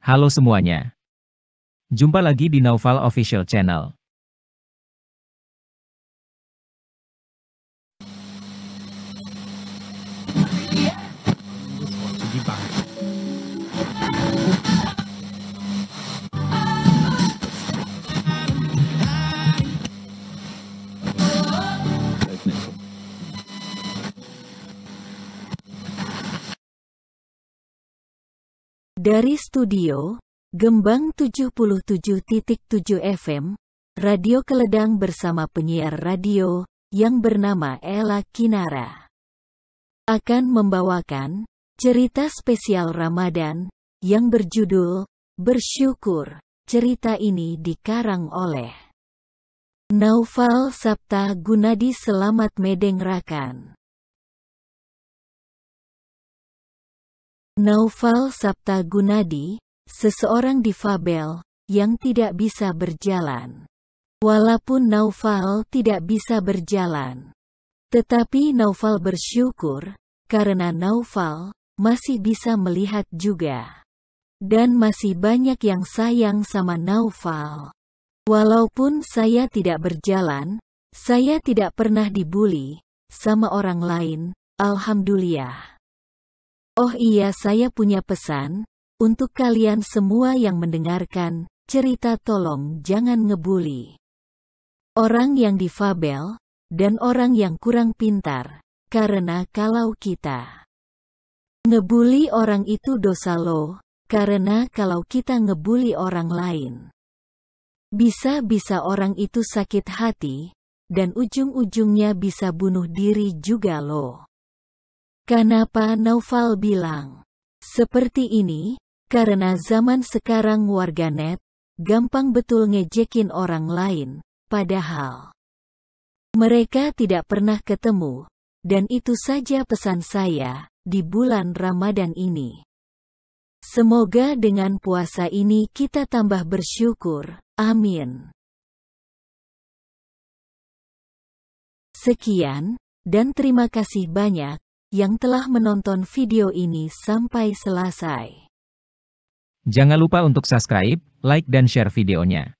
Halo semuanya. Jumpa lagi di Naufal Official Channel. Dari studio, Gembang 77.7 FM, Radio Keledang bersama penyiar radio, yang bernama Ella Kinara. Akan membawakan, cerita spesial Ramadan, yang berjudul, Bersyukur. Cerita ini dikarang oleh Naufal Sabta Gunadi Selamat Medeng Rakan Naufal Sapta Gunadi, seseorang difabel, yang tidak bisa berjalan. Walaupun Naufal tidak bisa berjalan. Tetapi Naufal bersyukur, karena Naufal, masih bisa melihat juga. Dan masih banyak yang sayang sama Naufal. Walaupun saya tidak berjalan, saya tidak pernah dibully, sama orang lain, Alhamdulillah. Oh iya saya punya pesan, untuk kalian semua yang mendengarkan, cerita tolong jangan ngebully. Orang yang difabel, dan orang yang kurang pintar, karena kalau kita ngebully orang itu dosa loh. karena kalau kita ngebully orang lain, bisa-bisa orang itu sakit hati, dan ujung-ujungnya bisa bunuh diri juga loh. Kenapa Naufal bilang, seperti ini, karena zaman sekarang warganet, gampang betul ngejekin orang lain, padahal mereka tidak pernah ketemu, dan itu saja pesan saya, di bulan Ramadan ini. Semoga dengan puasa ini kita tambah bersyukur, amin. Sekian, dan terima kasih banyak yang telah menonton video ini sampai selesai. Jangan lupa untuk subscribe, like dan share videonya.